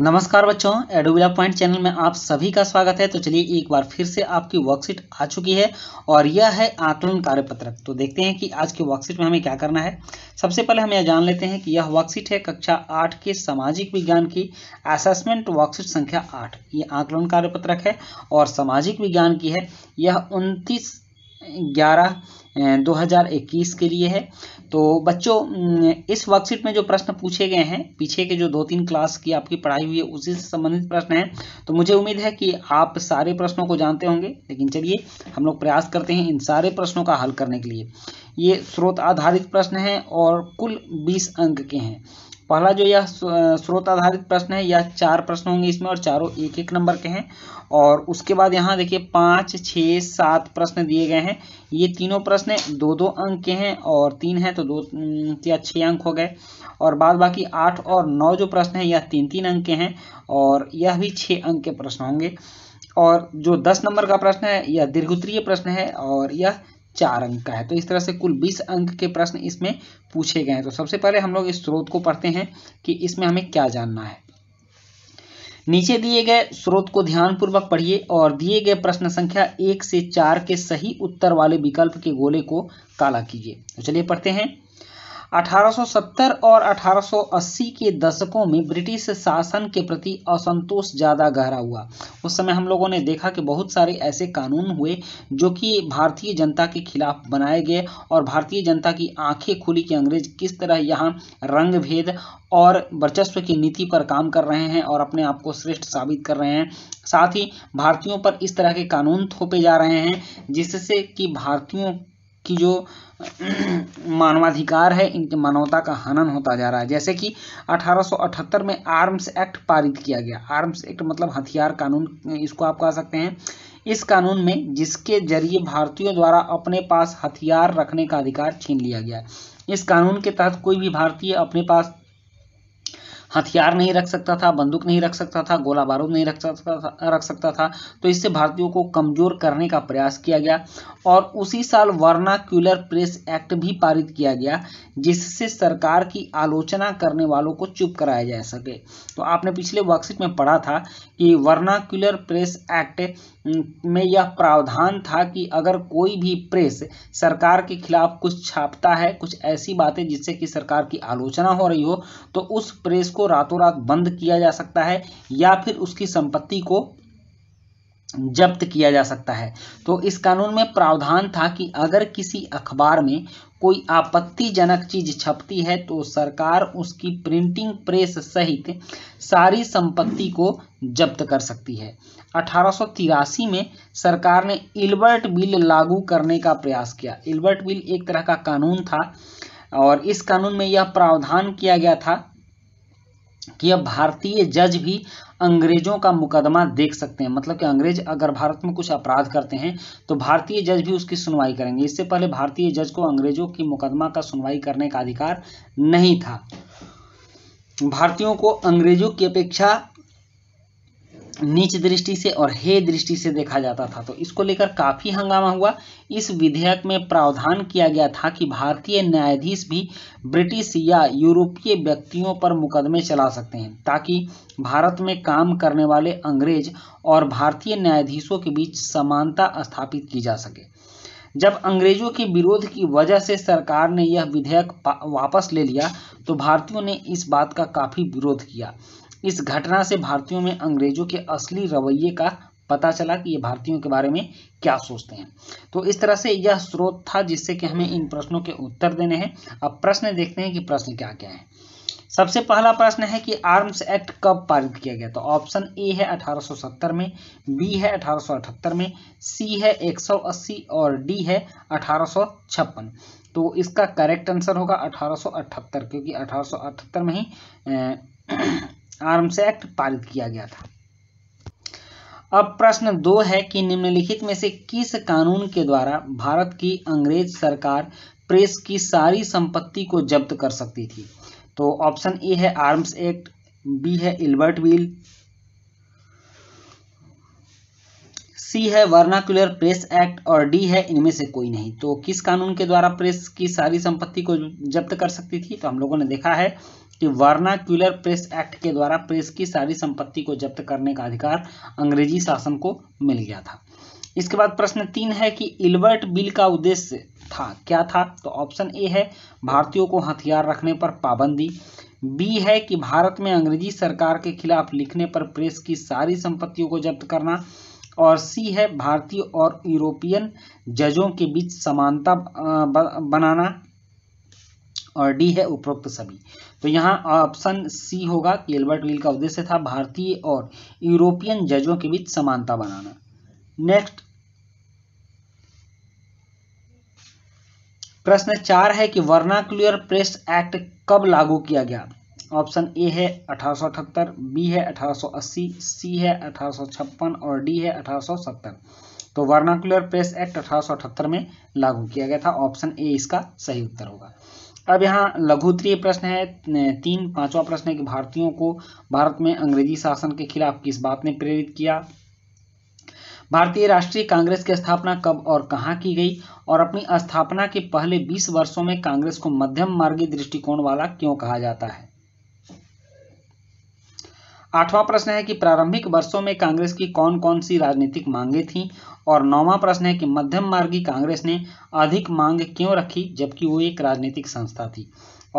नमस्कार बच्चों एडोविला point channel में आप सभी का स्वागत है तो चलिए एक बार फिर से आपकी वर्कशीट आ चुकी है और यह है आकलन कार्यपत्रक तो देखते हैं कि आज की वर्कशीट में हमें क्या करना है सबसे पहले हम यह जान लेते हैं कि यह वर्कशीट है कक्षा आठ के सामाजिक विज्ञान की असेसमेंट वर्कशीट संख्या आठ ये आकलन कार्यपत्रक है और सामाजिक विज्ञान की है यह उनतीस ग्यारह दो के लिए है तो बच्चों इस वर्कशीट में जो प्रश्न पूछे गए हैं पीछे के जो दो तीन क्लास की आपकी पढ़ाई हुई है उसी से संबंधित प्रश्न है तो मुझे उम्मीद है कि आप सारे प्रश्नों को जानते होंगे लेकिन चलिए हम लोग प्रयास करते हैं इन सारे प्रश्नों का हल करने के लिए ये स्रोत आधारित प्रश्न है और कुल बीस अंक के हैं पहला जो यह स्रोत आधारित प्रश्न है यह चार प्रश्न होंगे इसमें और चारों एक एक नंबर के हैं और उसके बाद यहाँ देखिए पाँच छः सात प्रश्न दिए गए हैं ये तीनों प्रश्न दो दो अंक के हैं और तीन हैं तो दो या छः अंक हो गए और बाद बाकी आठ और नौ जो प्रश्न हैं यह तीन तीन अंक के हैं और यह भी छः अंक के प्रश्न होंगे और जो दस नंबर का प्रश्न है यह दीर्घोत्तरीय प्रश्न है और यह चार अंक का है तो इस तरह से कुल बीस अंक के प्रश्न इसमें पूछे गए हैं तो सबसे पहले हम लोग इस स्रोत को पढ़ते हैं कि इसमें हमें क्या जानना है नीचे दिए गए स्रोत को ध्यानपूर्वक पढ़िए और दिए गए प्रश्न संख्या एक से चार के सही उत्तर वाले विकल्प के गोले को काला कीजिए तो चलिए पढ़ते हैं 1870 और 1880 के दशकों में ब्रिटिश शासन के प्रति असंतोष ज़्यादा गहरा हुआ उस समय हम लोगों ने देखा कि बहुत सारे ऐसे कानून हुए जो कि भारतीय जनता के खिलाफ बनाए गए और भारतीय जनता की आंखें खुली कि अंग्रेज किस तरह यहाँ रंग भेद और वर्चस्व की नीति पर काम कर रहे हैं और अपने आप को श्रेष्ठ साबित कर रहे हैं साथ ही भारतीयों पर इस तरह के कानून थोपे जा रहे हैं जिससे कि भारतीयों की जो मानवाधिकार है इनके मानवता का हनन होता जा रहा है जैसे कि 1878 में आर्म्स एक्ट पारित किया गया आर्म्स एक्ट मतलब हथियार कानून इसको आप कह सकते हैं इस कानून में जिसके जरिए भारतीयों द्वारा अपने पास हथियार रखने का अधिकार छीन लिया गया इस कानून के तहत कोई भी भारतीय अपने पास हथियार नहीं रख सकता था बंदूक नहीं रख सकता था गोला बारूद नहीं रख सकता था रख सकता था तो इससे भारतीयों को कमजोर करने का प्रयास किया गया और उसी साल वर्नाक्यूलर प्रेस एक्ट भी पारित किया गया जिससे सरकार की आलोचना करने वालों को चुप कराया जा सके तो आपने पिछले वर्कशीट में पढ़ा था कि वर्नाक्यूलर प्रेस एक्ट में यह प्रावधान था कि अगर कोई भी प्रेस सरकार के खिलाफ कुछ छापता है कुछ ऐसी बातें जिससे कि सरकार की आलोचना हो रही हो तो उस प्रेस इसको रातों रात बंद किया जा सकता है या फिर उसकी संपत्ति को जब्त किया जा सकता है तो इस कानून में प्रावधान था कि अगर किसी अखबार में कोई आपत्तिजनक चीज छपती है तो सरकार उसकी प्रिंटिंग प्रेस सहित सारी संपत्ति को जब्त कर सकती है अठारह में सरकार ने इल्बर्ट बिल लागू करने का प्रयास किया इल्बर्ट बिल एक तरह का कानून था और इस कानून में यह प्रावधान किया गया था कि अब भारतीय जज भी अंग्रेजों का मुकदमा देख सकते हैं मतलब कि अंग्रेज अगर भारत में कुछ अपराध करते हैं तो भारतीय जज भी उसकी सुनवाई करेंगे इससे पहले भारतीय जज को अंग्रेजों की मुकदमा का सुनवाई करने का अधिकार नहीं था भारतीयों को अंग्रेजों की अपेक्षा नीच दृष्टि से और हे दृष्टि से देखा जाता था तो इसको लेकर काफ़ी हंगामा हुआ इस विधेयक में प्रावधान किया गया था कि भारतीय न्यायाधीश भी ब्रिटिश या यूरोपीय व्यक्तियों पर मुकदमे चला सकते हैं ताकि भारत में काम करने वाले अंग्रेज और भारतीय न्यायाधीशों के बीच समानता स्थापित की जा सके जब अंग्रेजों के विरोध की वजह से सरकार ने यह विधेयक वापस ले लिया तो भारतीयों ने इस बात का काफ़ी विरोध किया इस घटना से भारतीयों में अंग्रेजों के असली रवैये का पता चला कि ये भारतीयों के बारे में क्या सोचते हैं तो इस तरह से यह स्रोत था जिससे कि हमें इन प्रश्नों के उत्तर देने हैं अब प्रश्न देखते हैं कि प्रश्न क्या क्या है सबसे पहला प्रश्न है कि आर्म्स एक्ट कब पारित किया गया तो ऑप्शन ए है 1870 में बी है 1878 में सी है 180 और डी है 1856 तो इसका करेक्ट आंसर होगा 1878 क्योंकि 1878 में ही आर्म्स एक्ट पारित किया गया था अब प्रश्न दो है कि निम्नलिखित में से किस कानून के द्वारा भारत की अंग्रेज सरकार प्रेस की सारी संपत्ति को जब्त कर सकती थी तो ऑप्शन ए है आर्म्स एक्ट बी है इल्बर्ट विल सी है वर्नाकुलर प्रेस एक्ट और डी है इनमें से कोई नहीं तो किस कानून के द्वारा प्रेस की सारी संपत्ति को जब्त कर सकती थी तो हम लोगों ने देखा है कि वर्नाक्यूलर प्रेस एक्ट के द्वारा प्रेस की सारी संपत्ति को जब्त करने का अधिकार अंग्रेजी शासन को मिल गया था इसके बाद प्रश्न तीन है कि इल्बर्ट बिल का उद्देश्य था क्या था तो ऑप्शन ए है भारतीयों को हथियार रखने पर पाबंदी बी है कि भारत में अंग्रेजी सरकार के खिलाफ लिखने पर प्रेस की सारी संपत्तियों को जब्त करना और सी है भारतीय और यूरोपियन जजों के बीच समानता बनाना और डी है उपरोक्त सभी तो यहाँ ऑप्शन सी होगा कि एल्बर्ट लील का उद्देश्य था भारतीय और यूरोपियन जजों के बीच समानता बनाना नेक्स्ट प्रश्न चार है कि वर्नाक्लियर प्रेस एक्ट कब लागू किया गया ऑप्शन ए है अठारह बी है 1880 सी है अठारह और डी है 1870 तो वर्नाकुलर प्रेस एक्ट अठारह में लागू किया गया था ऑप्शन ए इसका सही उत्तर होगा अब यहाँ लघु उत्तरीय प्रश्न है तीन पांचवा प्रश्न है कि भारतीयों को भारत में अंग्रेजी शासन के खिलाफ किस बात ने प्रेरित किया भारतीय राष्ट्रीय कांग्रेस की स्थापना कब और कहाँ की गई और अपनी स्थापना के पहले 20 वर्षों में कांग्रेस को मध्यम मार्गी दृष्टिकोण वाला क्यों कहा जाता है आठवां प्रश्न है कि प्रारंभिक वर्षों में कांग्रेस की कौन कौन सी राजनीतिक मांगे थी और नौवां प्रश्न है कि मध्यम मार्गी कांग्रेस ने अधिक मांग क्यों रखी जबकि वो एक राजनीतिक संस्था थी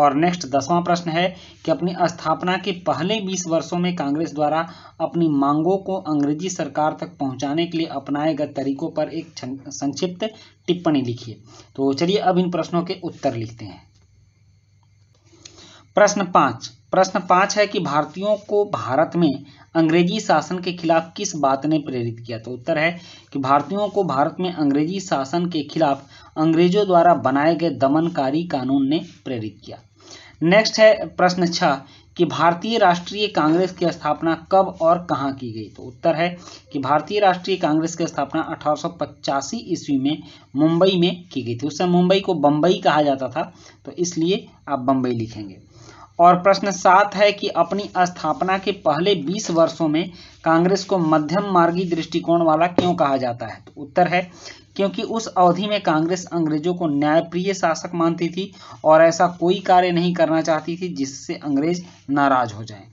और नेक्स्ट दसवां प्रश्न है कि अपनी स्थापना के पहले 20 वर्षों में कांग्रेस द्वारा अपनी मांगों को अंग्रेजी सरकार तक पहुंचाने के लिए अपनाए गए तरीकों पर एक संक्षिप्त टिप्पणी लिखिए तो चलिए अब इन प्रश्नों के उत्तर लिखते हैं प्रश्न पाँच प्रश्न पाँच है कि भारतीयों को भारत में अंग्रेजी शासन के खिलाफ किस बात ने प्रेरित किया तो उत्तर है कि भारतीयों को भारत में अंग्रेजी शासन के खिलाफ अंग्रेजों द्वारा बनाए गए दमनकारी कानून ने प्रेरित किया नेक्स्ट है प्रश्न छः कि भारतीय राष्ट्रीय कांग्रेस की स्थापना कब और कहाँ की गई तो उत्तर है कि भारतीय राष्ट्रीय कांग्रेस की स्थापना अठारह ईस्वी में मुंबई में की गई थी उस समय मुंबई को बम्बई कहा जाता था तो इसलिए आप बम्बई लिखेंगे और प्रश्न सात है कि अपनी स्थापना के पहले 20 वर्षों में कांग्रेस को मध्यम मार्गी दृष्टिकोण वाला क्यों कहा जाता है तो उत्तर है क्योंकि उस अवधि में कांग्रेस अंग्रेजों को न्यायप्रिय शासक मानती थी और ऐसा कोई कार्य नहीं करना चाहती थी जिससे अंग्रेज नाराज हो जाएं।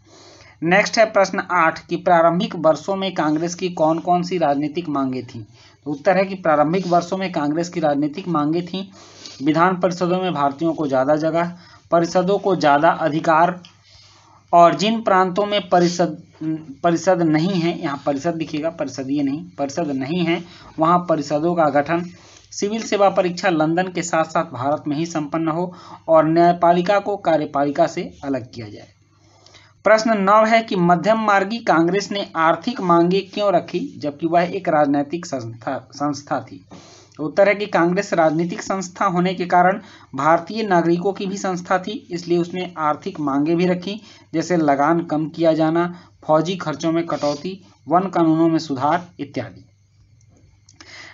नेक्स्ट है प्रश्न आठ कि प्रारंभिक वर्षों में कांग्रेस की कौन कौन सी राजनीतिक मांगे थी तो उत्तर है कि प्रारंभिक वर्षों में कांग्रेस की राजनीतिक मांगे थी विधान परिषदों में भारतीयों को ज़्यादा जगह परिषदों को ज़्यादा अधिकार और जिन प्रांतों में परिषद परिषद नहीं है यहाँ परिषद दिखेगा परिषदीय नहीं परिषद नहीं है वहाँ परिषदों का गठन सिविल सेवा परीक्षा लंदन के साथ साथ भारत में ही संपन्न हो और न्यायपालिका को कार्यपालिका से अलग किया जाए प्रश्न नौ है कि मध्यम मार्गी कांग्रेस ने आर्थिक मांगे क्यों रखी जबकि वह एक राजनैतिक संस्था संस्था थी उत्तर है कि कांग्रेस राजनीतिक संस्था होने के कारण भारतीय नागरिकों की भी संस्था थी इसलिए उसने आर्थिक मांगे भी रखी जैसे लगान कम किया जाना फौजी खर्चों में कटौती वन कानूनों में सुधार इत्यादि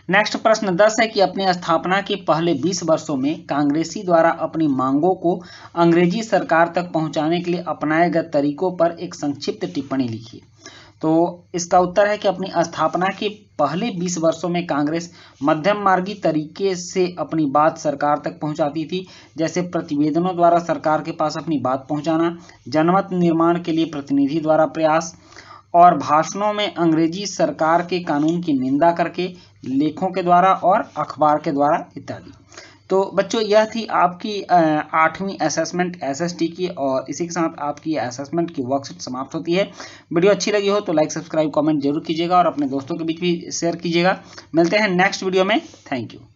नेक्स्ट प्रश्न दस है कि अपने स्थापना के पहले 20 वर्षों में कांग्रेसी द्वारा अपनी मांगों को अंग्रेजी सरकार तक पहुंचाने के लिए अपनाए गए तरीकों पर एक संक्षिप्त टिप्पणी लिखिए तो इसका उत्तर है कि अपनी स्थापना के पहले 20 वर्षों में कांग्रेस मध्यम मार्गी तरीके से अपनी बात सरकार तक पहुंचाती थी जैसे प्रतिवेदनों द्वारा सरकार के पास अपनी बात पहुंचाना जनमत निर्माण के लिए प्रतिनिधि द्वारा प्रयास और भाषणों में अंग्रेजी सरकार के कानून की निंदा करके लेखों के द्वारा और अखबार के द्वारा इत्यादि तो बच्चों यह थी आपकी आठवीं असेसमेंट एसएसटी की और इसी के साथ आपकी असेसमेंट की वर्कशीट समाप्त होती है वीडियो अच्छी लगी हो तो लाइक सब्सक्राइब कमेंट जरूर कीजिएगा और अपने दोस्तों के बीच भी शेयर कीजिएगा मिलते हैं नेक्स्ट वीडियो में थैंक यू